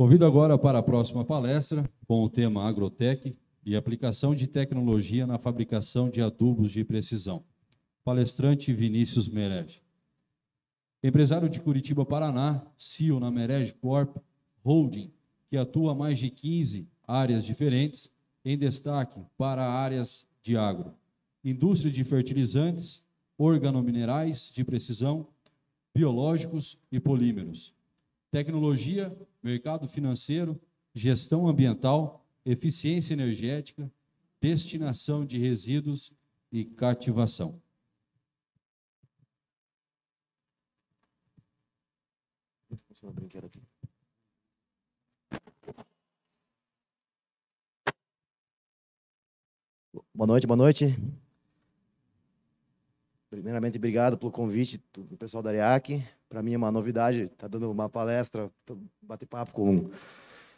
Convido agora para a próxima palestra com o tema Agrotec e aplicação de tecnologia na fabricação de adubos de precisão. Palestrante Vinícius Merege. Empresário de Curitiba, Paraná, CEO na Merege Corp Holding, que atua mais de 15 áreas diferentes, em destaque para áreas de agro, indústria de fertilizantes, organominerais de precisão, biológicos e polímeros, tecnologia mercado financeiro, gestão ambiental, eficiência energética, destinação de resíduos e cativação. Boa noite, boa noite. Primeiramente, obrigado pelo convite do pessoal da Ariac. Para mim é uma novidade estar tá dando uma palestra, bater papo com,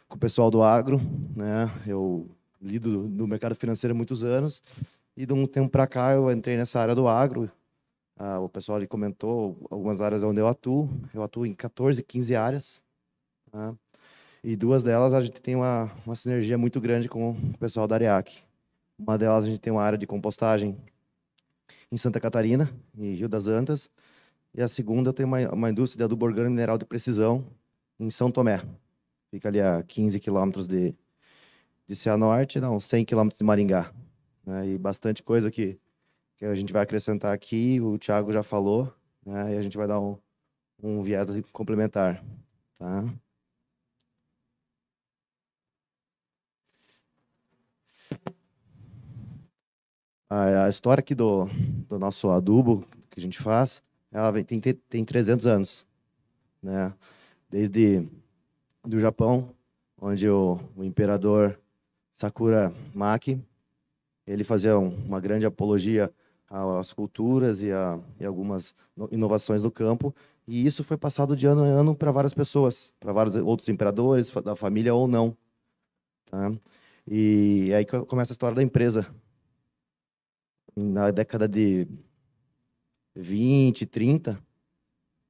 com o pessoal do agro. Né? Eu lido do mercado financeiro há muitos anos e de um tempo para cá eu entrei nessa área do agro. Ah, o pessoal ali comentou algumas áreas onde eu atuo. Eu atuo em 14, 15 áreas. Né? E duas delas a gente tem uma, uma sinergia muito grande com o pessoal da Ariac. Uma delas a gente tem uma área de compostagem em Santa Catarina, em Rio das Antas. E a segunda tem uma, uma indústria de adubo orgânico mineral de precisão em São Tomé. Fica ali a 15 quilômetros de, de Cianorte, não, 100 quilômetros de Maringá. Né? E bastante coisa que, que a gente vai acrescentar aqui, o Thiago já falou, né? e a gente vai dar um, um viés complementar. Tá? A, a história aqui do, do nosso adubo que a gente faz, ela vem, tem, tem 300 anos, né? Desde do Japão, onde o, o imperador Sakura Maki, ele fazia um, uma grande apologia às culturas e a e algumas inovações do campo, e isso foi passado de ano em ano para várias pessoas, para vários outros imperadores, da família ou não. Tá? E aí começa a história da empresa, na década de 20, 30,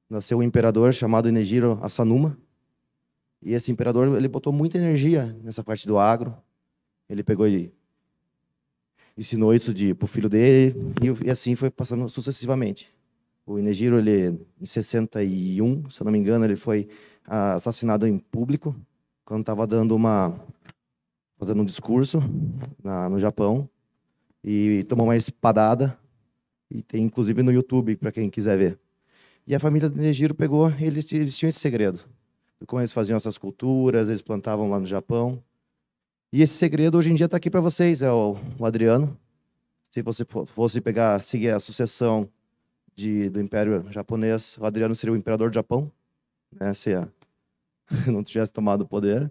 nasceu um imperador chamado Inejiro Asanuma. E esse imperador, ele botou muita energia nessa parte do agro. Ele pegou e ensinou isso de pro filho dele e, e assim foi passando sucessivamente. O Inejiro, ele em 61, se eu não me engano, ele foi assassinado em público quando estava dando uma fazendo um discurso na, no Japão e tomou uma espadada. E tem inclusive no YouTube para quem quiser ver. E a família do Nejiro pegou, eles, eles tinham esse segredo. Como eles faziam essas culturas, eles plantavam lá no Japão. E esse segredo hoje em dia está aqui para vocês, é o, o, Adriano. Se você fosse pegar, seguir a sucessão de, do Império Japonês, o Adriano seria o Imperador do Japão, né, se a, não tivesse tomado o poder.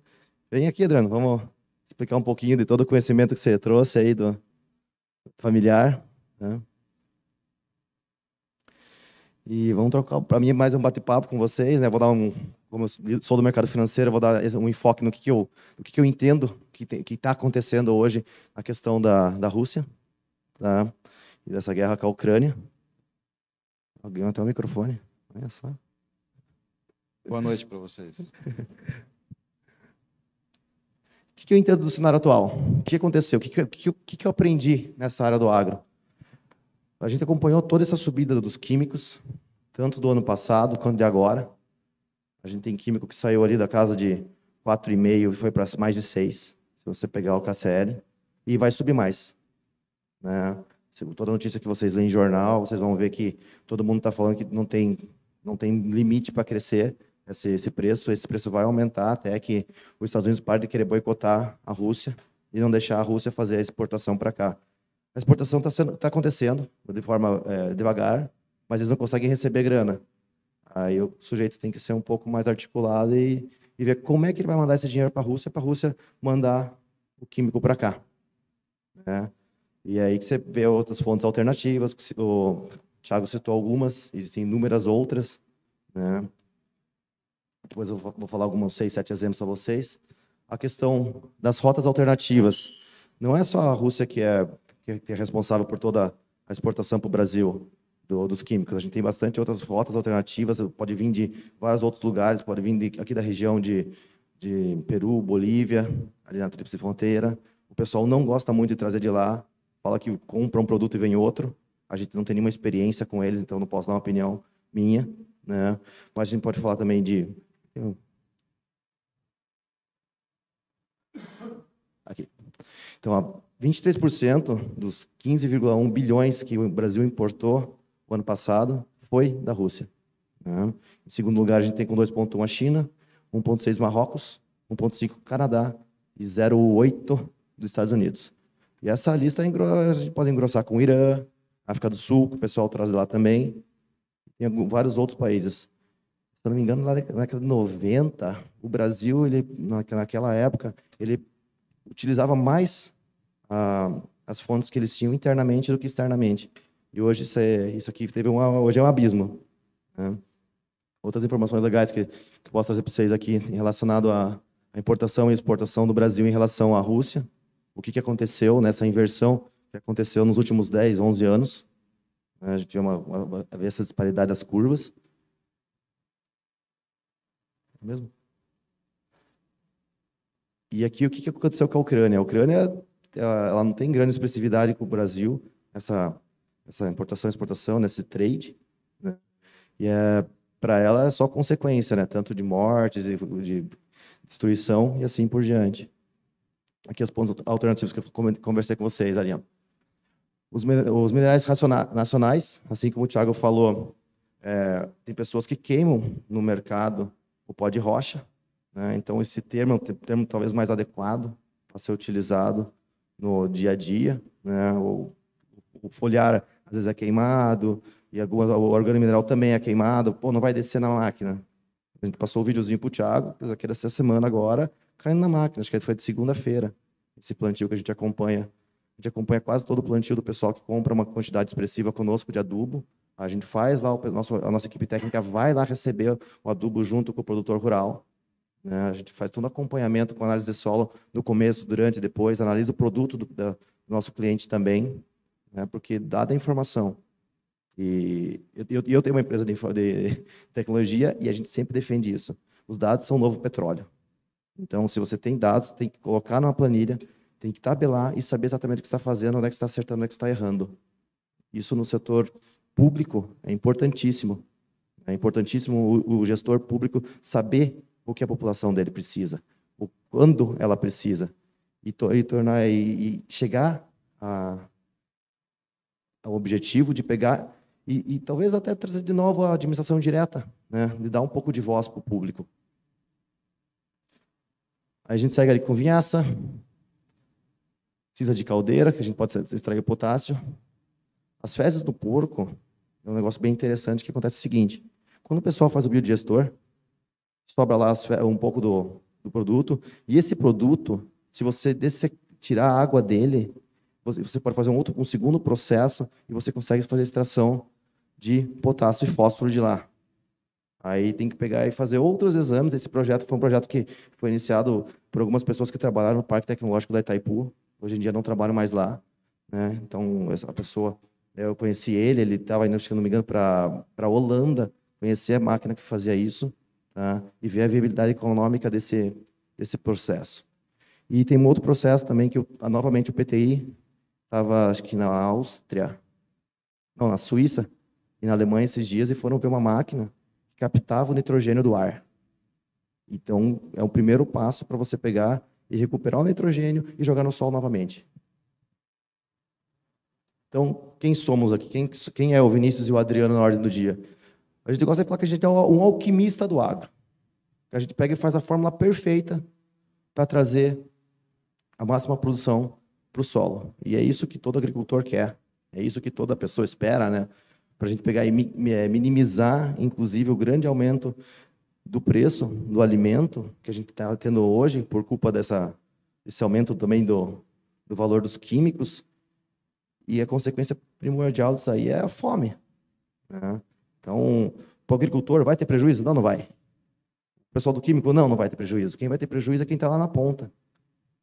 Vem aqui, Adriano, vamos explicar um pouquinho de todo o conhecimento que você trouxe aí do, familiar, né? E vamos trocar, para mim, é mais um bate-papo com vocês, né? Vou dar um, como eu sou do mercado financeiro, vou dar um enfoque no que, que eu, no que, que eu entendo que está acontecendo hoje a questão da, da Rússia, tá? E dessa guerra com a Ucrânia. Alguém até o microfone, olha só. Boa noite para vocês. O que eu entendo do cenário atual? O que aconteceu? O que eu aprendi nessa área do agro? A gente acompanhou toda essa subida dos químicos, tanto do ano passado quanto de agora. A gente tem químico que saiu ali da casa de 4,5 e foi para mais de 6, se você pegar o KCL, e vai subir mais. Né? Toda notícia que vocês leem em jornal, vocês vão ver que todo mundo está falando que não tem, não tem limite para crescer esse, esse preço. Esse preço vai aumentar até que os Estados Unidos parem de querer boicotar a Rússia e não deixar a Rússia fazer a exportação para cá. A exportação está tá acontecendo de forma é, devagar, mas eles não conseguem receber grana. Aí o sujeito tem que ser um pouco mais articulado e, e ver como é que ele vai mandar esse dinheiro para a Rússia, para a Rússia mandar o químico para cá. Né? E aí que você vê outras fontes alternativas, que o Thiago citou algumas, existem inúmeras outras. Né? depois eu vou falar alguns seis, sete exemplos a vocês, a questão das rotas alternativas. Não é só a Rússia que é, que é responsável por toda a exportação para o Brasil do, dos químicos. A gente tem bastante outras rotas alternativas, pode vir de vários outros lugares, pode vir de, aqui da região de, de Peru, Bolívia, ali na Tríplice Fronteira. O pessoal não gosta muito de trazer de lá, fala que compra um produto e vem outro. A gente não tem nenhuma experiência com eles, então não posso dar uma opinião minha. Né? Mas a gente pode falar também de Aqui. Então, 23% dos 15,1 bilhões que o Brasil importou o ano passado foi da Rússia. Né? Em segundo lugar, a gente tem com 2,1 a China, 1,6 Marrocos, 1,5 Canadá e 0,8 dos Estados Unidos. E essa lista é a gente pode engrossar com o Irã, África do Sul, que o pessoal traz lá também, e vários outros países eu não me engano, na década de 90, o Brasil, ele, naquela época, ele utilizava mais ah, as fontes que eles tinham internamente do que externamente. E hoje isso, é, isso aqui teve uma, hoje é um abismo. Né? Outras informações legais que, que posso trazer para vocês aqui relacionado à, à, importação e exportação do Brasil em relação à Rússia. O que, que aconteceu nessa inversão que aconteceu nos últimos 10, 11 anos. Né? A gente tinha uma, uma, essa disparidade das curvas mesmo? E aqui o que aconteceu com a Ucrânia? A Ucrânia ela não tem grande expressividade com o Brasil, essa, essa importação e exportação, nesse trade. Né? E é, para ela é só consequência, né? tanto de mortes, e de destruição e assim por diante. Aqui as pontos alternativos que eu conversei com vocês, ali. Os, os minerais nacionais, assim como o Thiago falou, é, tem pessoas que queimam no mercado o pó de rocha. Né? Então, esse termo é um termo talvez mais adequado para ser utilizado no dia a dia. Né? O, o, foliar, às vezes, é queimado, e algumas, o organo mineral também é queimado. Pô, não vai descer na máquina. A gente passou o um videozinho para o Thiago, aqui dessa semana agora, caindo na máquina. Acho que foi de segunda-feira, esse plantio que a gente acompanha. A gente acompanha quase todo o plantio do pessoal que compra uma quantidade expressiva conosco de adubo. A gente faz lá, o nosso, a nossa equipe técnica vai lá receber o adubo junto com o produtor rural. Né? A gente faz todo o acompanhamento com análise de solo no começo, durante e depois, analisa o produto do, da, do nosso cliente também, né? porque dada a informação. E eu, eu tenho uma empresa de, de tecnologia e a gente sempre defende isso. Os dados são o novo petróleo. Então, se você tem dados, tem que colocar numa planilha, tem que tabelar e saber exatamente o que está fazendo, onde é que está acertando, onde é que está errando. Isso no setor público é importantíssimo. É importantíssimo o, o gestor público saber o que a população dele precisa, o quando ela precisa, e, to, e tornar e, e chegar a, ao objetivo de pegar e, e, talvez até trazer de novo a administração direta, né, de dar um pouco de voz para o público. Aí a gente segue ali com vinhaça, precisa de caldeira, que a gente pode extrair o potássio, as fezes do porco é um negócio bem interessante que acontece o seguinte: quando o pessoal faz o biodigestor, sobra lá um pouco do, do produto, e esse produto, se você tirar a água dele, você pode fazer um outro, um segundo processo e você consegue fazer extração de potássio e fósforo de lá. Aí tem que pegar e fazer outros exames. Esse projeto foi um projeto que foi iniciado por algumas pessoas que trabalharam no Parque Tecnológico da Itaipu. Hoje em dia não trabalham mais lá. Né? Então, essa pessoa eu conheci ele, ele estava indo, se não me engano, para a Holanda, conhecer a máquina que fazia isso tá? e ver a viabilidade econômica desse, desse processo. E tem um outro processo também que, novamente, o PTI estava, acho que na Áustria, não, na Suíça e na Alemanha esses dias e foram ver uma máquina que captava o nitrogênio do ar. Então, é o primeiro passo para você pegar e recuperar o nitrogênio e jogar no sol novamente. Então, quem somos aqui? Quem, quem é o Vinícius e o Adriano na ordem do dia? A gente gosta de falar que a gente é um alquimista do agro. A gente pega e faz a fórmula perfeita para trazer a máxima produção para o solo. E é isso que todo agricultor quer. É isso que toda pessoa espera, né? Para a gente pegar e é, minimizar, inclusive, o grande aumento do preço do alimento que a gente está tendo hoje por culpa dessa, desse aumento também do, do valor dos químicos e a consequência primordial disso aí é a fome. Né? Então, para o agricultor, vai ter prejuízo? Não, não vai. O pessoal do químico, não, não vai ter prejuízo. Quem vai ter prejuízo é quem está lá na ponta.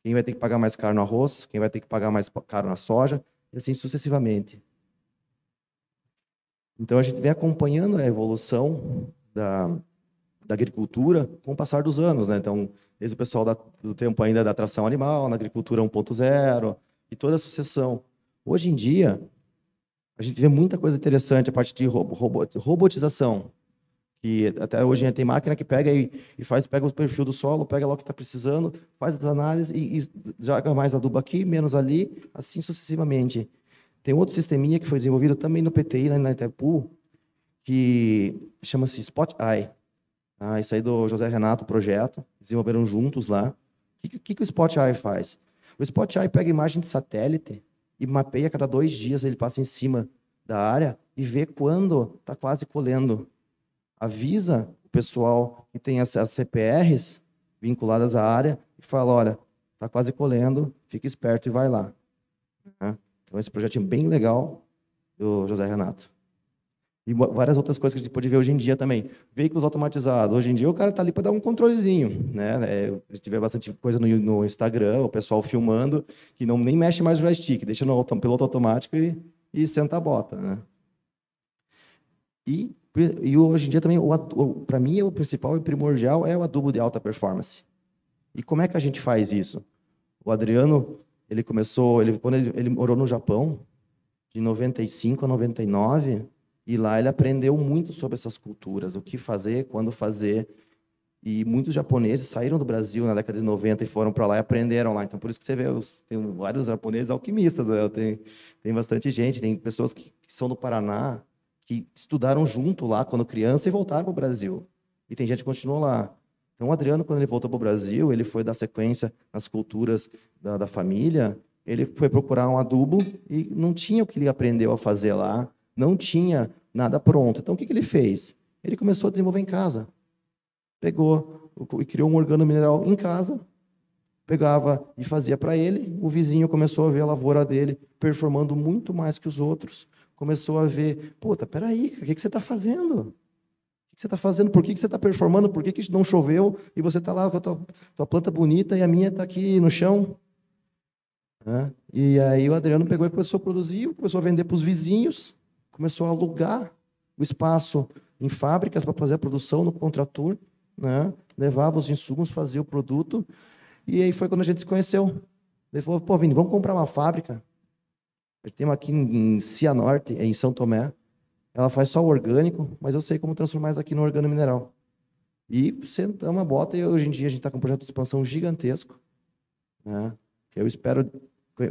Quem vai ter que pagar mais caro no arroz, quem vai ter que pagar mais caro na soja, e assim sucessivamente. Então, a gente vem acompanhando a evolução da, da agricultura com o passar dos anos. Né? Então, desde o pessoal da, do tempo ainda da tração animal, na agricultura 1.0, e toda a sucessão. Hoje em dia, a gente vê muita coisa interessante a partir de robotização. Que até hoje tem máquina que pega e, e faz, pega o perfil do solo, pega lá o que está precisando, faz as análises e, e joga mais adubo aqui, menos ali, assim sucessivamente. Tem outro sisteminha que foi desenvolvido também no PTI, lá na Itaipu, que chama-se Spot Eye. Ah, isso aí do José Renato, projeto, desenvolveram juntos lá. O que, que, que o Spot Eye faz? O Spot Eye pega imagem de satélite e mapeia a cada dois dias, ele passa em cima da área e vê quando está quase colhendo. Avisa o pessoal que tem as, as CPRs vinculadas à área e fala, olha, está quase colhendo, fica esperto e vai lá. Né? Então, esse projeto é bem legal do José Renato. E várias outras coisas que a gente pode ver hoje em dia também. Veículos automatizados. Hoje em dia o cara está ali para dar um controlezinho. Né? É, se tiver bastante coisa no, no, Instagram, o pessoal filmando, que não nem mexe mais no joystick, deixa no auto, piloto automático e, e senta a bota. Né? E, e hoje em dia também, para mim, o principal e primordial é o adubo de alta performance. E como é que a gente faz isso? O Adriano, ele começou, ele, quando ele, ele morou no Japão, de 95 a 99 e lá ele aprendeu muito sobre essas culturas, o que fazer, quando fazer. E muitos japoneses saíram do Brasil na década de 90 e foram para lá e aprenderam lá. Então, por isso que você vê, tem vários japoneses alquimistas, né? tem, tem bastante gente, tem pessoas que, que são do Paraná, que estudaram junto lá quando criança e voltaram para o Brasil. E tem gente que continuou lá. Então, o Adriano, quando ele voltou para o Brasil, ele foi dar sequência nas culturas da, da, família, ele foi procurar um adubo e não tinha o que ele aprendeu a fazer lá, não tinha nada pronto. Então, o que, que ele fez? Ele começou a desenvolver em casa. Pegou e criou um organo mineral em casa, pegava e fazia para ele. O vizinho começou a ver a lavoura dele performando muito mais que os outros. Começou a ver, puta, peraí, o que, que você está fazendo? O que você está fazendo? Por que, que você está performando? Por que, que não choveu e você está lá com a tua, tua, planta bonita e a minha está aqui no chão? Né? E aí o Adriano pegou e começou a produzir, começou a vender para os vizinhos começou a alugar o espaço em fábricas para fazer a produção no contratur, né? levava os insumos, fazia o produto, e aí foi quando a gente se conheceu. Ele falou, pô, Vini, vamos comprar uma fábrica. tem uma aqui em Cianorte, em São Tomé. Ela faz só orgânico, mas eu sei como transformar isso aqui no organo mineral. E sentamos a bota e hoje em dia a gente está com um projeto de expansão gigantesco. Né? Eu espero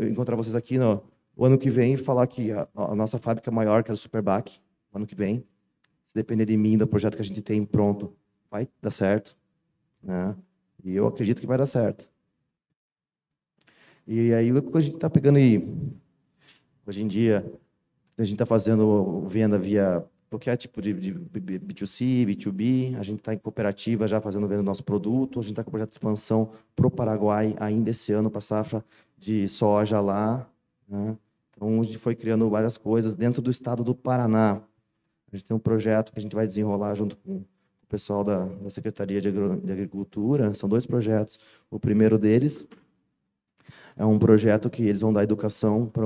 encontrar vocês aqui no, o ano que vem falar que a, a nossa fábrica é maior, que é o Superbac, ano que vem, se depender de mim, do projeto que a gente tem pronto, vai dar certo. Né? E eu acredito que vai dar certo. E aí o que a gente está pegando aí, hoje em dia, a gente está fazendo venda via qualquer tipo de, de B2C, B2B, a gente está em cooperativa já fazendo venda do nosso produto, a gente está com o projeto de expansão para o Paraguai ainda esse ano, para a safra de soja lá, né? Então, a gente foi criando várias coisas dentro do estado do Paraná. A gente tem um projeto que a gente vai desenrolar junto com o pessoal da, da Secretaria de, Agro, de Agricultura. São dois projetos. O primeiro deles é um projeto que eles vão dar educação para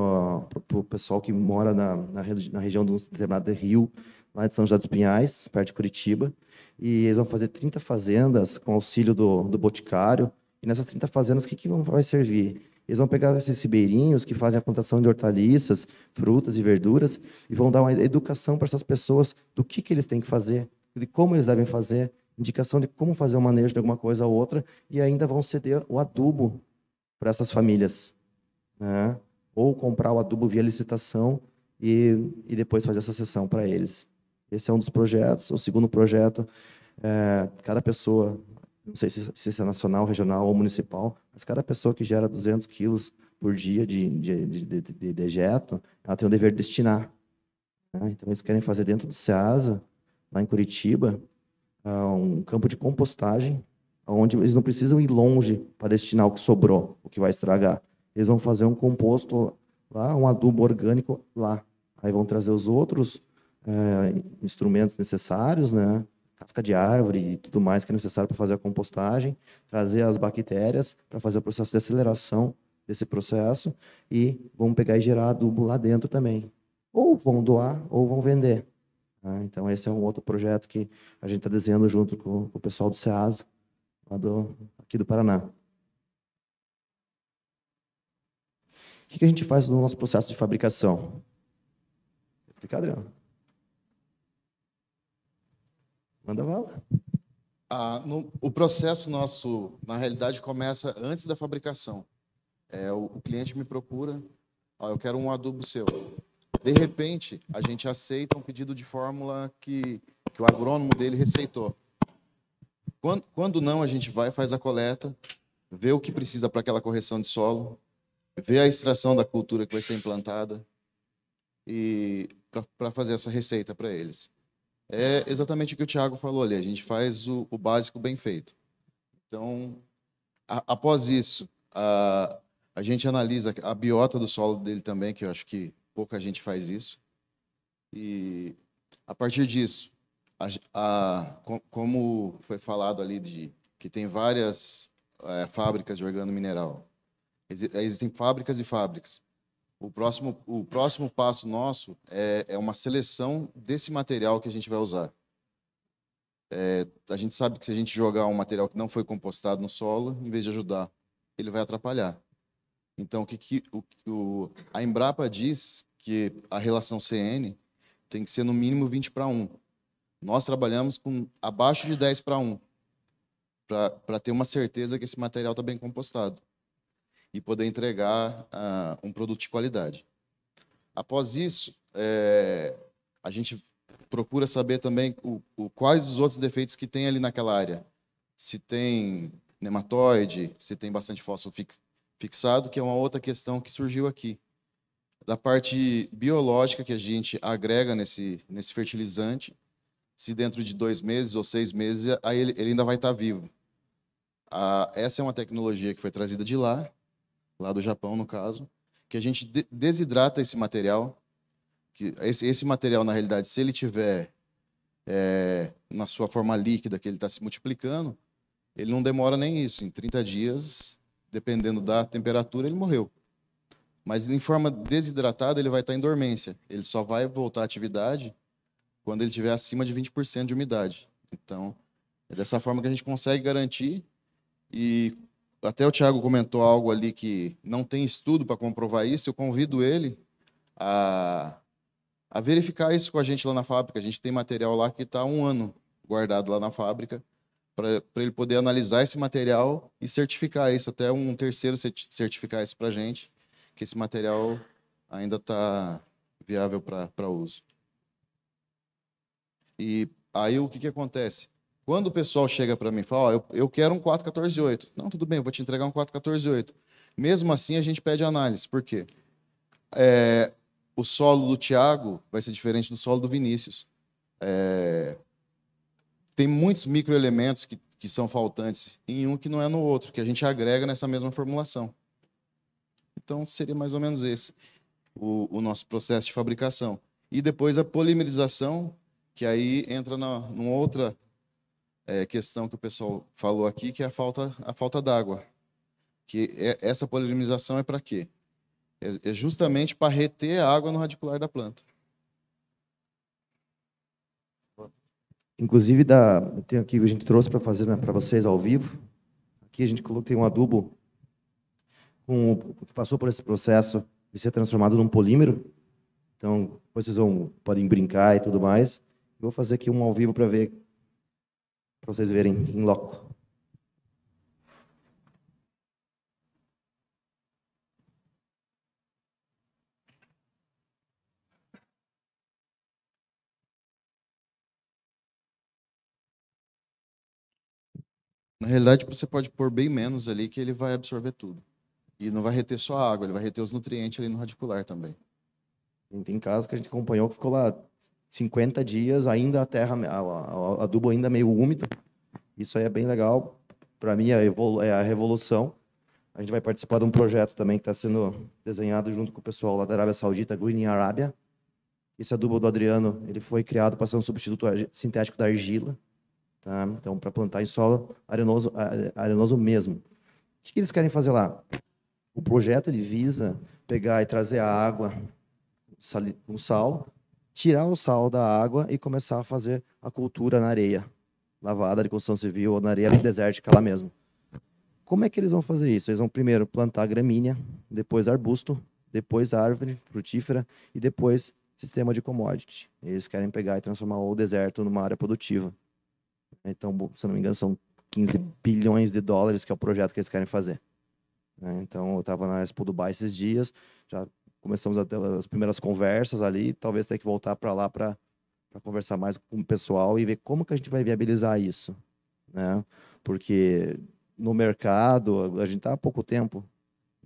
o pessoal que mora na, na, na região do determinado rio, lá de São José dos Pinhais, perto de Curitiba. E eles vão fazer 30 fazendas com auxílio do, do Boticário. E nessas 30 fazendas, o que, que vai servir? Eles vão pegar esses ribeirinhos que fazem a plantação de hortaliças, frutas e verduras e vão dar uma educação para essas pessoas do que, que eles têm que fazer, de como eles devem fazer, indicação de como fazer o manejo de alguma coisa ou outra e ainda vão ceder o adubo para essas famílias. Né? Ou comprar o adubo via licitação e, e depois fazer essa sessão para eles. Esse é um dos projetos. O segundo projeto, é, cada pessoa não sei se, se é nacional, regional ou municipal, mas cada pessoa que gera 200 quilos por dia de, de, de, de dejeto, ela tem o dever de destinar. Né? Então, eles querem fazer dentro do SEASA, lá em Curitiba, ah, um campo de compostagem, onde eles não precisam ir longe para destinar o que sobrou, o que vai estragar. Eles vão fazer um composto lá, um adubo orgânico lá. Aí vão trazer os outros é, instrumentos necessários, né? casca de árvore e tudo mais que é necessário para fazer a compostagem, trazer as bactérias para fazer o processo de aceleração desse processo e vão pegar e gerar adubo lá dentro também. Ou vão doar ou vão vender. Né? Então, esse é um outro projeto que a gente está desenhando junto com o pessoal do SEASA, lá do, aqui do Paraná. O que, que a gente faz no nosso processo de fabricação? Tá Explica, Adriano. Manda bala. Ah, no, o processo nosso, na realidade, começa antes da fabricação. É, o, o cliente me procura, ó, eu quero um adubo seu. De repente, a gente aceita um pedido de fórmula que, que o agrônomo dele receitou. Quando, quando não, a gente vai, faz a coleta, vê o que precisa para aquela correção de solo, vê a extração da cultura que vai ser implantada e para fazer essa receita para eles é exatamente o que o Thiago falou ali. A gente faz o, o básico bem feito. Então, a, após isso, a, a gente analisa a biota do solo dele também, que eu acho que pouca gente faz isso. E a partir disso, a, a, como foi falado ali de que tem várias é, fábricas de organo mineral, existem fábricas e fábricas. O próximo, o próximo passo nosso é, é uma seleção desse material que a gente vai usar. É, a gente sabe que se a gente jogar um material que não foi compostado no solo, em vez de ajudar, ele vai atrapalhar. Então, o que, que o, o, a Embrapa diz que a relação CN tem que ser no mínimo 20 para 1. Nós trabalhamos com abaixo de 10 para 1, para ter uma certeza que esse material está bem compostado e poder entregar uh, um produto de qualidade. Após isso, é, a gente procura saber também o, o, quais os outros defeitos que tem ali naquela área. Se tem nematóide, se tem bastante fósforo fix, fixado, que é uma outra questão que surgiu aqui. Da parte biológica que a gente agrega nesse, nesse fertilizante, se dentro de dois meses ou seis meses aí ele, ele ainda vai estar vivo. Ah, essa é uma tecnologia que foi trazida de lá lá do Japão, no caso, que a gente desidrata esse material. Que esse, esse material, na realidade, se ele tiver é, na sua forma líquida, que ele está se multiplicando, ele não demora nem isso. Em 30 dias, dependendo da temperatura, ele morreu. Mas em forma desidratada, ele vai estar tá em dormência. Ele só vai voltar à atividade quando ele tiver acima de 20% de umidade. Então, é dessa forma que a gente consegue garantir e até o Tiago comentou algo ali que não tem estudo para comprovar isso. Eu convido ele a, a verificar isso com a gente lá na fábrica. A gente tem material lá que está um ano guardado lá na fábrica para ele poder analisar esse material e certificar isso, até um terceiro certificar isso para a gente, que esse material ainda está viável para uso. E aí o que, que acontece? Quando o pessoal chega para mim e fala, oh, eu, eu quero um 4.14.8. Não, tudo bem, eu vou te entregar um 4.14.8. Mesmo assim, a gente pede análise. Por quê? É, o solo do Tiago vai ser diferente do solo do Vinícius. É, tem muitos microelementos que, que são faltantes em um que não é no outro, que a gente agrega nessa mesma formulação. Então, seria mais ou menos esse o, o nosso processo de fabricação. E depois a polimerização, que aí entra na, numa outra é, questão que o pessoal falou aqui, que é a falta, a falta d'água. Que é, essa polinização é para quê? É, é justamente para reter a água no radicular da planta. Inclusive, da, tem aqui a gente trouxe para fazer né, para vocês ao vivo. Aqui a gente tem um adubo com, que passou por esse processo de ser transformado num polímero. Então, vocês vão, podem brincar e tudo mais. vou fazer aqui um ao vivo para ver para vocês verem em loco. Na realidade, você pode pôr bem menos ali que ele vai absorver tudo. E não vai reter só a água, ele vai reter os nutrientes ali no radicular também. Tem casos que a gente acompanhou que ficou lá 50 dias, ainda a terra, o adubo ainda meio úmido. Isso aí é bem legal. Para mim, é, é a revolução. A gente vai participar de um projeto também que está sendo desenhado junto com o pessoal lá da Arábia Saudita, Green Arábia. Esse adubo do Adriano, ele foi criado para ser um substituto sintético da argila, tá? Então, para plantar em solo arenoso, arenoso mesmo. O que, que eles querem fazer lá? O projeto ele visa pegar e trazer a água com sal tirar o sal da água e começar a fazer a cultura na areia, lavada de construção civil ou na areia desértica lá mesmo. Como é que eles vão fazer isso? Eles vão primeiro plantar gramínea, depois arbusto, depois árvore frutífera e depois sistema de commodity. Eles querem pegar e transformar o deserto numa área produtiva. Então, se não me engano, são 15 bilhões de dólares que é o projeto que eles querem fazer. Né? Então, eu estava na Expo Dubai esses dias, já começamos a ter as primeiras conversas ali, talvez tenha que voltar para lá para conversar mais com o pessoal e ver como que a gente vai viabilizar isso, né? Porque no mercado a gente está há pouco tempo,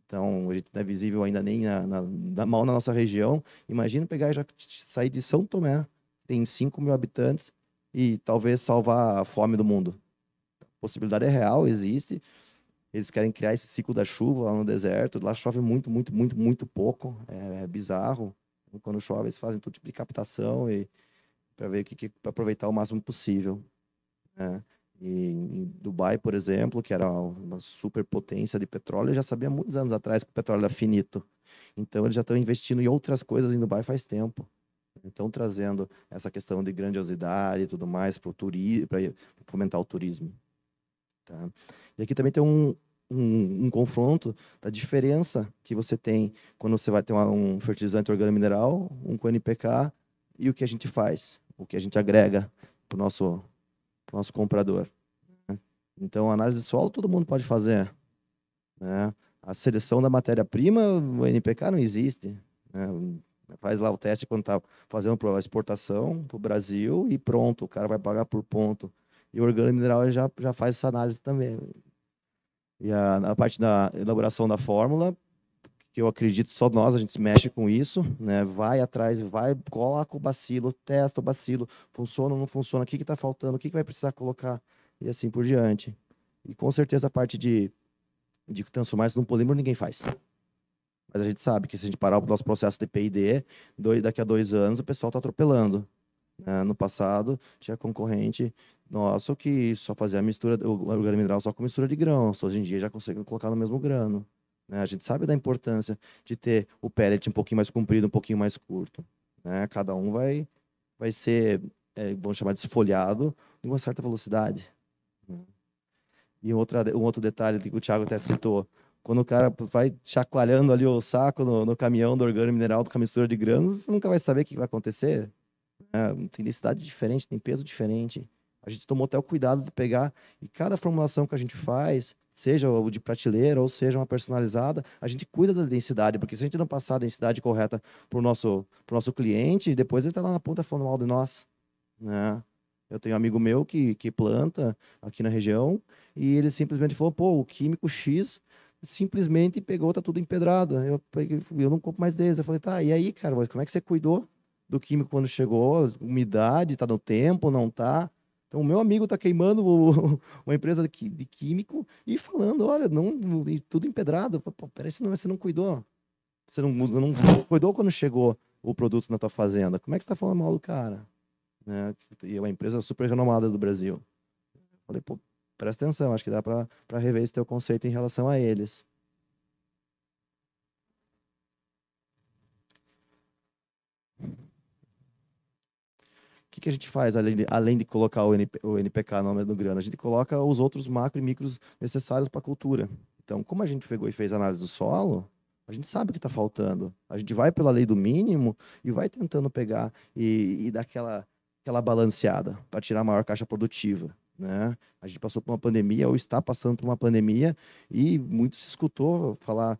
então a gente não é visível ainda nem na, na, na, mal na nossa região. Imagina pegar e já sair de São Tomé, tem 5 mil habitantes, e talvez salvar a fome do mundo. A possibilidade é real, existe. Eles querem criar esse ciclo da chuva lá no deserto. Lá chove muito, muito, muito, muito pouco. É, é bizarro. Quando chove, eles fazem todo tipo de captação e para ver que, que para aproveitar o máximo possível. Né? E, em Dubai, por exemplo, que era uma superpotência de petróleo, já sabia muitos anos atrás que o petróleo era finito. Então eles já estão investindo em outras coisas em Dubai faz tempo. Então trazendo essa questão de grandiosidade e tudo mais para fomentar o turismo. Tá? E aqui também tem um, um, um, confronto da diferença que você tem quando você vai ter uma, um fertilizante mineral um com NPK, e o que a gente faz, o que a gente agrega para o nosso, nosso comprador. Né? Então, análise de solo todo mundo pode fazer. Né? A seleção da matéria-prima, o NPK não existe. Né? Faz lá o teste quando está fazendo a exportação para o Brasil e pronto, o cara vai pagar por ponto e o organo mineral já, já faz essa análise também. E a, a parte da elaboração da fórmula, que eu acredito só nós, a gente se mexe com isso, né? Vai atrás, vai, coloca o bacilo, testa o bacilo, funciona ou não funciona, o que está faltando, o que, que vai precisar colocar, e assim por diante. E com certeza a parte de, de transformar isso num polímero ninguém faz. Mas a gente sabe que se a gente parar o nosso processo de PID, dois, daqui a dois anos o pessoal está atropelando. Né, no passado, tinha concorrente nosso que só fazia a mistura, o, organo mineral só com mistura de grãos. Hoje em dia já consegue colocar no mesmo grano. Né? A gente sabe da importância de ter o pellet um pouquinho mais comprido, um pouquinho mais curto. Né? Cada um vai, vai ser, é, vamos chamar de esfolhado, em uma certa velocidade. Né? E outra, um outro detalhe que o Thiago até citou, quando o cara vai chacoalhando ali o saco no, no caminhão do organo mineral com a mistura de grãos, nunca vai saber o que vai acontecer né? tem densidade diferente, tem peso diferente. A gente tomou até o cuidado de pegar e cada formulação que a gente faz, seja o de prateleira ou seja uma personalizada, a gente cuida da densidade, porque se a gente não passar a densidade correta para o nosso, nosso cliente, depois ele está lá na ponta falando mal de nós. Né? Eu tenho um amigo meu que, que planta aqui na região e ele simplesmente falou: pô, o químico X simplesmente pegou, tá tudo empedrado. Eu, eu não compro mais deles. Eu falei: tá, e aí, cara, como é que você cuidou? do químico quando chegou, umidade, está no tempo, não está. Então, o meu amigo está queimando o, uma empresa de químico e falando, olha, não, tudo empedrado. Pô, peraí, você não, você não cuidou. Você não, não, cuidou quando chegou o produto na tua fazenda. Como é que você está falando mal do cara? Né? E é uma empresa super renomada do Brasil. Falei, pô, presta atenção, acho que dá para rever esse teu conceito em relação a eles. que, que a gente faz além de, além de colocar o, NP, o NPK no, do grano? A gente coloca os outros macro e micros necessários para a cultura. Então, como a gente pegou e fez análise do solo, a gente sabe o que está faltando. A gente vai pela lei do mínimo e vai tentando pegar e, e dar aquela, aquela balanceada para tirar a maior caixa produtiva. Né? A gente passou por uma pandemia ou está passando por uma pandemia e muito se escutou falar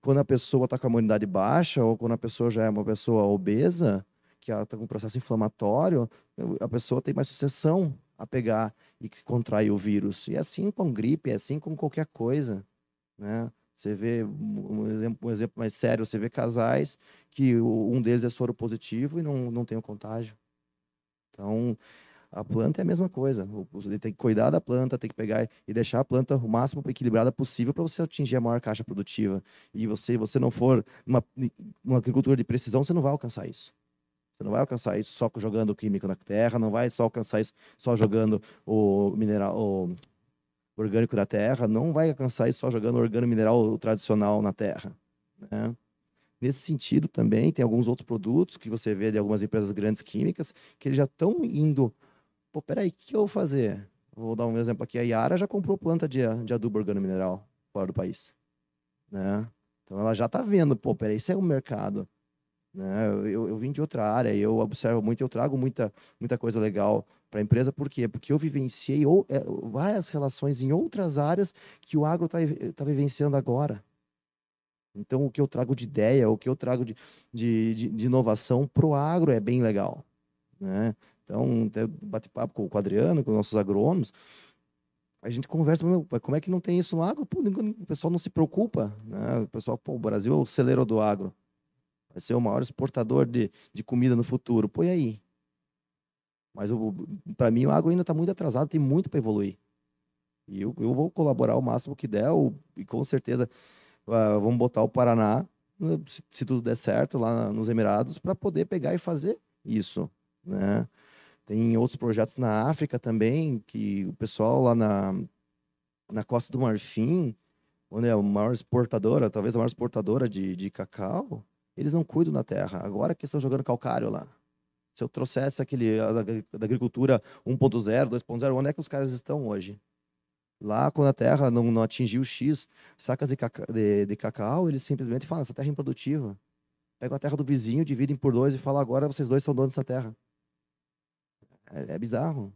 quando a pessoa está com a imunidade baixa ou quando a pessoa já é uma pessoa obesa, que ela está com um processo inflamatório, a pessoa tem mais sucessão a pegar e contrair o vírus. E é assim com gripe, é assim com qualquer coisa, né? Você vê um exemplo, um exemplo mais sério, você vê casais que um deles é soro positivo e não, não tem o contágio. Então, a planta é a mesma coisa. Você tem que cuidar da planta, tem que pegar e deixar a planta o máximo equilibrada possível para você atingir a maior caixa produtiva. E você, você não for uma, uma agricultura de precisão, você não vai alcançar isso. Você não vai alcançar isso só jogando químico na terra, não vai só alcançar isso só jogando o mineral, o orgânico da terra, não vai alcançar isso só jogando orgânico mineral tradicional na terra. Né? Nesse sentido, também tem alguns outros produtos que você vê de algumas empresas grandes químicas que eles já estão indo. Pô, peraí, o que eu vou fazer? Vou dar um exemplo aqui. A Yara já comprou planta de, de adubo orgânico mineral fora do país. Né? Então ela já está vendo, pô, peraí, isso é um mercado. Né? Eu, eu vim de outra área, eu observo muito, eu trago muita, muita coisa legal para a empresa, por quê? Porque eu vivenciei ou, é, várias relações em outras áreas que o agro está tá vivenciando agora. Então, o que eu trago de ideia, o que eu trago de, de, de, de inovação para o agro é bem legal. Né? Então, bate papo com o Adriano, com nossos agrônomos, a gente conversa, como é que não tem isso no agro? Pô, o pessoal não se preocupa, né? O pessoal, pô, o Brasil é o celeiro do agro vai ser o maior exportador de, de comida no futuro. Põe aí. Mas para mim o agro ainda está muito atrasado, tem muito para evoluir. E eu, eu vou colaborar o máximo que der, e com certeza uh, vamos botar o Paraná, né, se, se tudo der certo, lá nos Emirados, para poder pegar e fazer isso. Né? Tem outros projetos na África também, que o pessoal lá na, na Costa do Marfim, onde é a maior exportadora, talvez a maior exportadora de, de cacau, eles não cuidam da terra. Agora que estão jogando calcário lá. Se eu trouxesse aquele da, agricultura 1.0, 2.0, onde é que os caras estão hoje? Lá, quando a terra não, não atingiu X sacas de, cacau, de, de cacau, eles simplesmente falam: essa terra é improdutiva. Pegam a terra do vizinho, dividem por dois e falam: agora vocês dois são donos dessa terra. É, é bizarro.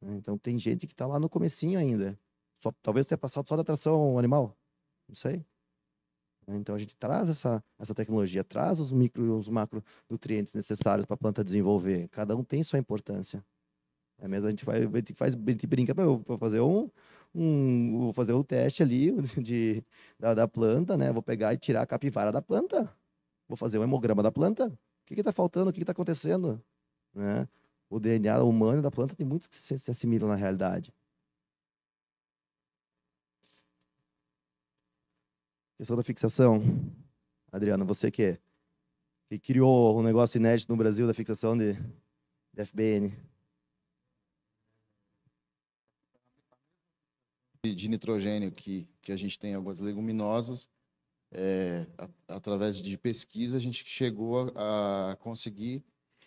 Então, tem gente que está lá no comecinho ainda. Só, talvez tenha passado só da atração animal. Não sei. Né? Então a gente traz essa, essa tecnologia, traz os micro e os macronutrientes necessários para a planta desenvolver. Cada um tem sua importância. É mesmo, a gente, vai, a gente faz, a gente brinca para fazer um, um, vou fazer o um teste ali de, da, da, planta, né? Vou pegar e tirar a capivara da planta. Vou fazer um hemograma da planta. O que está faltando? O que está acontecendo? Né? O DNA humano da planta tem muitos que se, se assimilam na realidade. Questão da fixação. Adriano, você que, é, que criou um negócio inédito no Brasil da fixação de, de FBN. De nitrogênio que, que a gente tem algumas leguminosas, é, a, através de pesquisa, a gente chegou a, a conseguir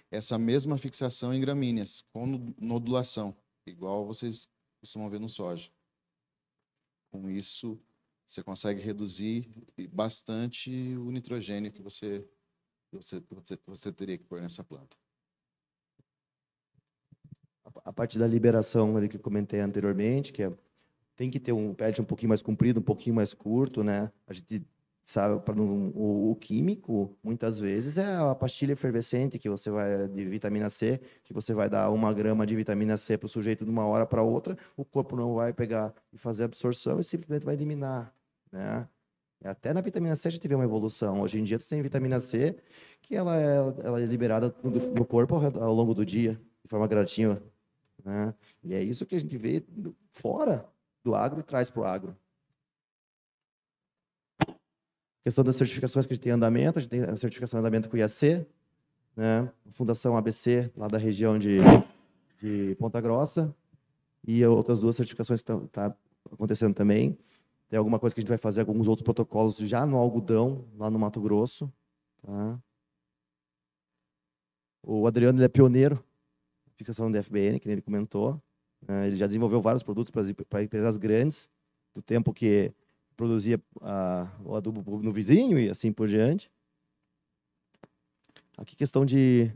essa mesma fixação em gramíneas, com nodulação, igual vocês costumam ver no soja. Com isso, você consegue reduzir bastante o nitrogênio que você, você, você teria que pôr nessa planta. A parte da liberação ali que eu comentei anteriormente, que é, tem que ter um pet um pouquinho mais comprido, um pouquinho mais curto, né? A gente sabe, para o, o, químico, muitas vezes é a pastilha efervescente que você vai de vitamina C, que você vai dar uma grama de vitamina C para o sujeito de uma hora para outra, o corpo não vai pegar e fazer absorção e simplesmente vai eliminar né? Até na vitamina C gente teve uma evolução. Hoje em dia, você tem vitamina C que ela é, ela é liberada no corpo ao longo do dia, de forma gradativa. Né? E é isso que a gente vê fora do agro e traz para o agro. A questão das certificações que a gente tem em andamento, a gente tem a certificação em andamento com o IAC, né? Fundação ABC, lá da região de, de Ponta Grossa, e outras duas certificações que estão tá acontecendo também. Tem alguma coisa que a gente vai fazer, alguns outros protocolos já no algodão, lá no Mato Grosso. Tá? O Adriano ele é pioneiro na fixação da FBN, que ele comentou. Né? Ele já desenvolveu vários produtos para empresas grandes, do tempo que produzia a, o adubo no vizinho e assim por diante. Aqui questão de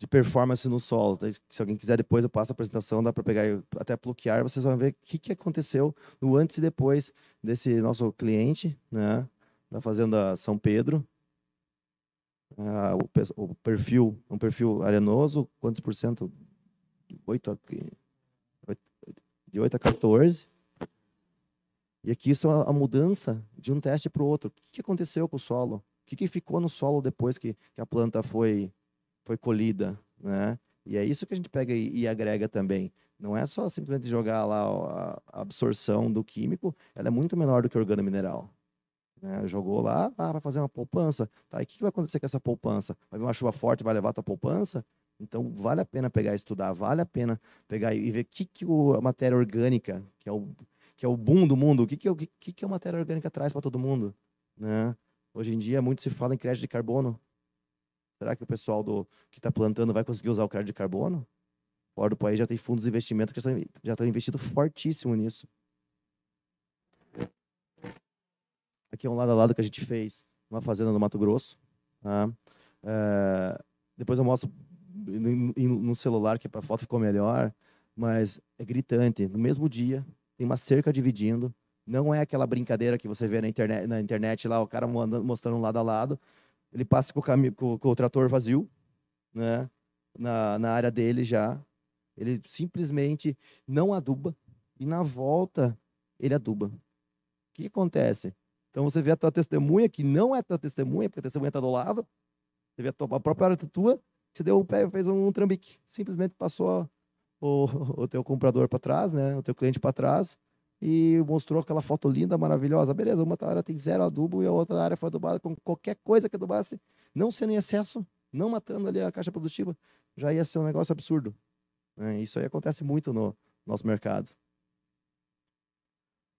de performance no solo. se alguém quiser depois, eu passo a apresentação, dá para pegar até bloquear, vocês vão ver o que, que aconteceu no antes e depois desse nosso cliente, né, da Fazenda São Pedro. Ah, o, o, perfil, um perfil arenoso, quantos por cento? 8 a, de 8 a 14. E aqui isso é a mudança de um teste para o outro. O que, que aconteceu com o solo? O que, que ficou no solo depois que, que a planta foi foi colhida, né? E é isso que a gente pega e, e agrega também. Não é só simplesmente jogar lá a absorção do químico, ela é muito menor do que o organo Né? Jogou lá, ah, vai fazer uma poupança. Tá, e o que, que vai acontecer com essa poupança? Vai vir uma chuva forte, vai levar a tua poupança? Então, vale a pena pegar e estudar, vale a pena pegar e ver o que, que o, a matéria orgânica, que é o, que é o boom do mundo, o que, que, é o, que, que a matéria orgânica traz para todo mundo. Né? Hoje em dia, muito se fala em crédito de carbono. Será que o pessoal do, que está plantando vai conseguir usar o crédito de carbono? Fora do país já tem fundos de investimento que já estão investindo fortíssimo nisso. Aqui é um lado a lado que a gente fez uma fazenda no Mato Grosso. Tá? É, depois eu mostro no celular que para foto ficou melhor, mas é gritante. No mesmo dia tem uma cerca dividindo. Não é aquela brincadeira que você vê na internet, na internet lá o cara mostrando lado a lado ele passa com o, com, com o trator vazio, né? Na, na área dele já. Ele simplesmente não aduba e na volta ele aduba. O que acontece? Então você vê a tua testemunha, que não é tua testemunha, porque a testemunha está do lado. Você vê a, tua, a própria área tua, você deu o pé fez um, um trambique. Simplesmente passou o, o teu comprador para trás, né? o teu cliente para trás, e mostrou aquela foto linda, maravilhosa. Beleza, uma área tem zero adubo e a outra área foi adubada com qualquer coisa que adubasse, não sendo em excesso, não matando ali a caixa produtiva, já ia ser um negócio absurdo. É, isso aí acontece muito no nosso mercado.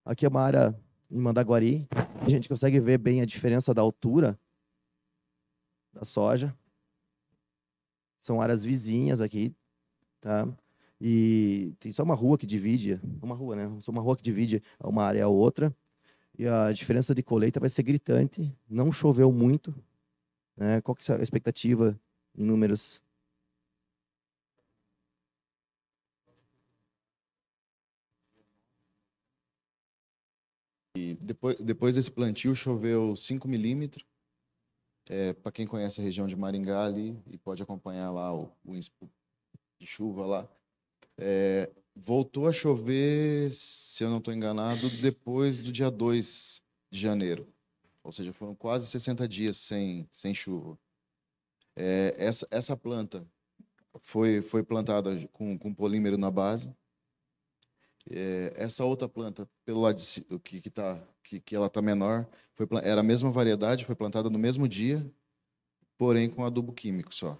Aqui é uma área em Mandaguari, a gente consegue ver bem a diferença da altura da soja. São áreas vizinhas aqui, tá? E tem só uma rua que divide, uma rua, né? Só uma rua que divide uma área a outra. E a diferença de colheita vai ser gritante. Não choveu muito. Né? Qual que é a expectativa em números? E depois, depois desse plantio choveu 5 milímetros. É, Para quem conhece a região de Maringá ali e pode acompanhar lá o, o de chuva lá, é, voltou a chover, se eu não estou enganado, depois do dia 2 de janeiro. Ou seja, foram quase 60 dias sem, sem chuva. É, essa, essa planta foi, foi plantada com, com polímero na base. É, essa outra planta, pelo lado de, que, que, tá, que, que ela está menor, foi, era a mesma variedade, foi plantada no mesmo dia, porém com adubo químico só.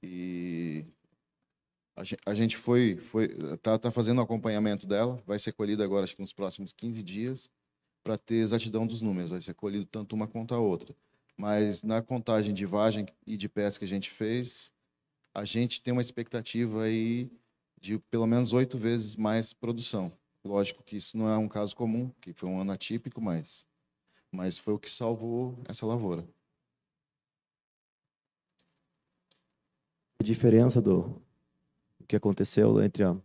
E a gente foi, foi tá, tá fazendo o acompanhamento dela, vai ser colhida agora, acho que nos próximos 15 dias, para ter exatidão dos números, vai ser colhido tanto uma quanto a outra. Mas na contagem de vagem e de pés que a gente fez, a gente tem uma expectativa aí de pelo menos oito vezes mais produção. Lógico que isso não é um caso comum, que foi um ano atípico, mas, mas foi o que salvou essa lavoura. A diferença do, que aconteceu entre a,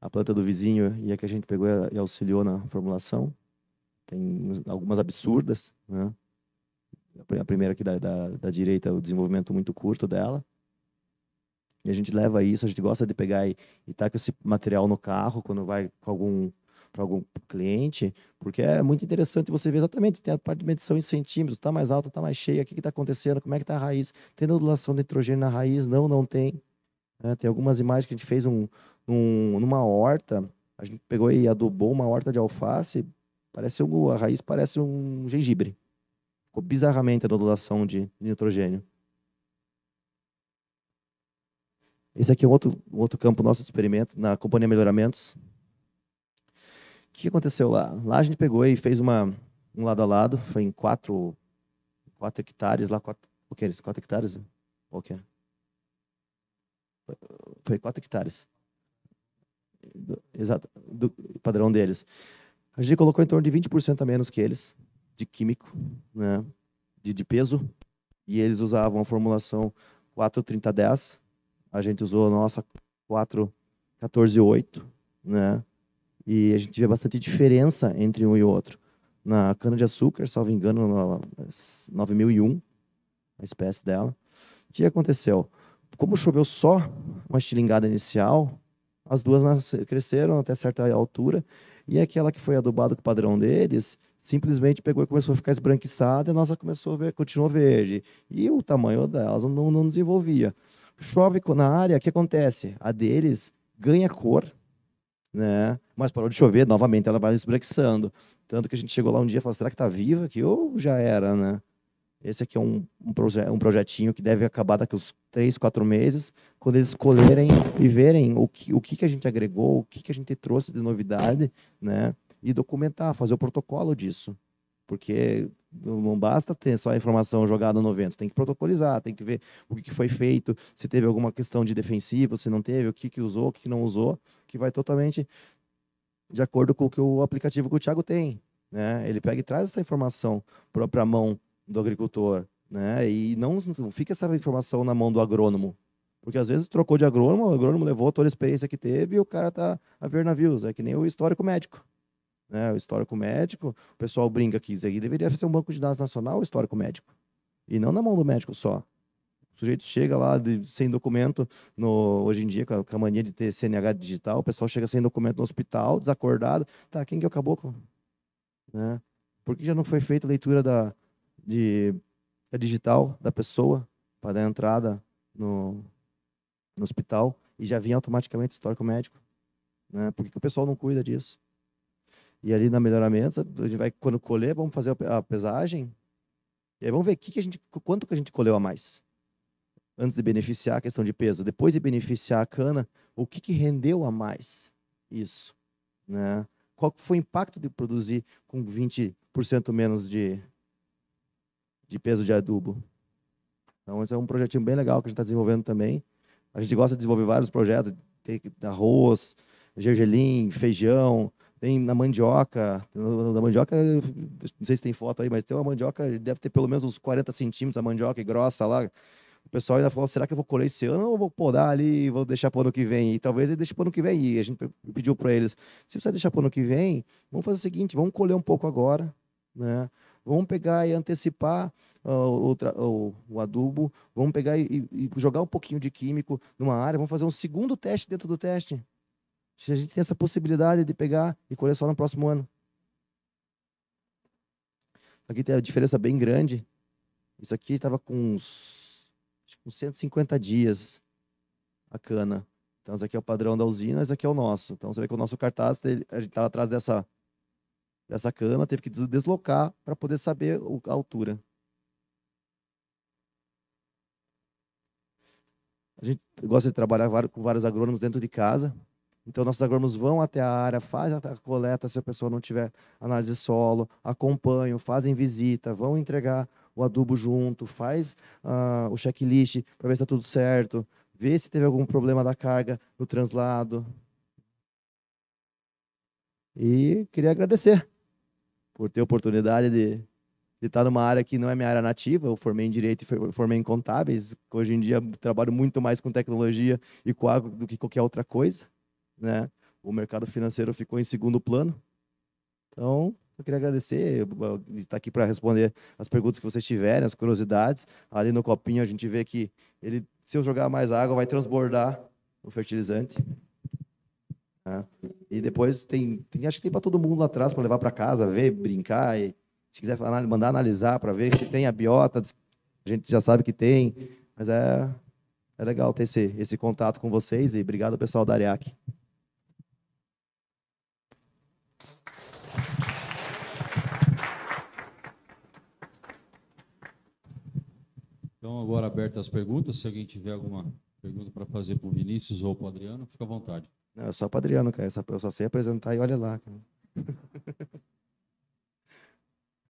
a planta do vizinho e a que a gente pegou e auxiliou na formulação. Tem algumas absurdas, né? A primeira aqui da, da, da direita, o desenvolvimento muito curto dela. E a gente leva isso, a gente gosta de pegar e, e tá com esse material no carro quando vai com algum para algum cliente, porque é muito interessante você ver exatamente, tem a parte de medição em centímetros, está mais alta, está mais cheia, o que está acontecendo, como é que está a raiz, tem nodulação de nitrogênio na raiz, não, não tem. Né? Tem algumas imagens que a gente fez um, um, numa horta, a gente pegou e adubou uma horta de alface, parece um, a raiz parece um gengibre. Ficou bizarramente a nodulação de, nitrogênio. Esse aqui é um outro, um outro campo nosso de experimento, na Companhia Melhoramentos. O que aconteceu lá? Lá a gente pegou e fez uma, um lado a lado, foi em 4 quatro, quatro hectares lá, quatro, o que é isso? 4 hectares? O que é? Foi 4 hectares. Do, exato, do padrão deles. A gente colocou em torno de 20% a menos que eles, de químico, né, de, de peso, e eles usavam a formulação 43010, a gente usou a nossa 4148, né, e a gente vê bastante diferença entre um e outro. Na cana-de-açúcar, salvo engano, 9001, a espécie dela. O que aconteceu? como choveu só uma estilingada inicial, as duas cresceram até certa altura e aquela que foi adubada com o padrão deles simplesmente pegou e começou a ficar esbranquiçada e a nossa começou a ver, continuou verde. E o tamanho delas não, não desenvolvia. Chove na área, o que acontece? A deles ganha cor, né? mas parou de chover, novamente ela vai esbranquiçando. Tanto que a gente chegou lá um dia e falou, será que está viva aqui ou já era, né? Esse aqui é um, um, proje um projetinho que deve acabar daqui uns três, quatro meses, quando eles escolherem e verem o que, o que, que a gente agregou, o que, que a gente trouxe de novidade, né? E documentar, fazer o protocolo disso. Porque não basta ter só a informação jogada no vento, tem que protocolizar, tem que ver o que foi feito, se teve alguma questão de defensivo, se não teve, o que, que usou, o que não usou, que vai totalmente de acordo com o que o aplicativo que o Thiago tem. Né? Ele pega e traz essa informação para a mão do agricultor, né? E não, não fica essa informação na mão do agrônomo, porque às vezes trocou de agrônomo, o agrônomo levou toda a experiência que teve e o cara tá a ver navios. É que nem o histórico médico. Né? O histórico médico, o pessoal brinca que isso aqui deveria ser um banco de dados nacional, o histórico médico. E não na mão do médico só. O sujeito chega lá de, sem documento, no, hoje em dia, com a, com a, mania de ter CNH digital, o pessoal chega sem documento no hospital, desacordado. Tá, quem que é o caboclo? Né? Por que já não foi feita a leitura da, de é digital da pessoa para dar entrada no, no hospital e já vinha automaticamente histórico médico. Né? Por que, o pessoal não cuida disso? E ali na melhoramento, a gente vai, quando colher, vamos fazer a pesagem e aí vamos ver que que a gente, quanto que a gente colheu a mais. Antes de beneficiar a questão de peso, depois de beneficiar a cana, o que, que rendeu a mais isso? Né? Qual foi o impacto de produzir com 20% menos de, de peso de adubo. Então, esse é um projetinho bem legal que a gente está desenvolvendo também. A gente gosta de desenvolver vários projetos, tem arroz, gergelim, feijão, tem na mandioca, na mandioca, não sei se tem foto aí, mas tem uma mandioca, deve ter pelo menos uns 40 centímetros a mandioca grossa lá. O pessoal ainda falou, será que eu vou colher esse ano ou vou podar ali e vou deixar para o ano que vem? E talvez ele deixe para o ano que vem. E a gente pediu para eles, se você deixar para o ano que vem, vamos fazer o seguinte, vamos colher um pouco agora, né? vamos pegar e antecipar ah, o, ah, o, o, adubo, vamos pegar e, e, jogar um pouquinho de químico numa área, vamos fazer um segundo teste dentro do teste. A gente tem essa possibilidade de pegar e colher só no próximo ano. Aqui tem a diferença bem grande. Isso aqui estava com uns, com 150 dias a cana. Então, esse aqui é o padrão da usina, esse aqui é o nosso. Então, você vê que o nosso cartaz, ele, a gente estava atrás dessa dessa cana, teve que deslocar para poder saber a altura. A gente gosta de trabalhar com vários agrônomos dentro de casa. Então, nossos agrônomos vão até a área, fazem a coleta se a pessoa não tiver análise de solo, acompanham, fazem visita, vão entregar o adubo junto, faz uh, o checklist para ver se está tudo certo, ver se teve algum problema da carga no translado. E queria agradecer por ter oportunidade de, de estar numa área que não é minha área nativa. Eu formei em direito e formei em contábeis. Hoje em dia trabalho muito mais com tecnologia e com água do que qualquer outra coisa, né? O mercado financeiro ficou em segundo plano. Então, eu queria agradecer estar aqui para responder as perguntas que vocês tiverem, as curiosidades. Ali no copinho a gente vê que ele, se eu jogar mais água, vai transbordar o fertilizante. Né? E depois tem, tem, acho que tem para todo mundo lá atrás para levar para casa, ver, brincar. E, se quiser mandar analisar para ver se tem a biota, a gente já sabe que tem. Mas é, é legal ter esse, esse contato com vocês e obrigado pessoal da Ariac. Então, agora abertas as perguntas. Se alguém tiver alguma pergunta para fazer para o Vinícius ou para o Adriano, fica à vontade. Não, é só para Adriano, cara. Eu só sei apresentar e olha lá.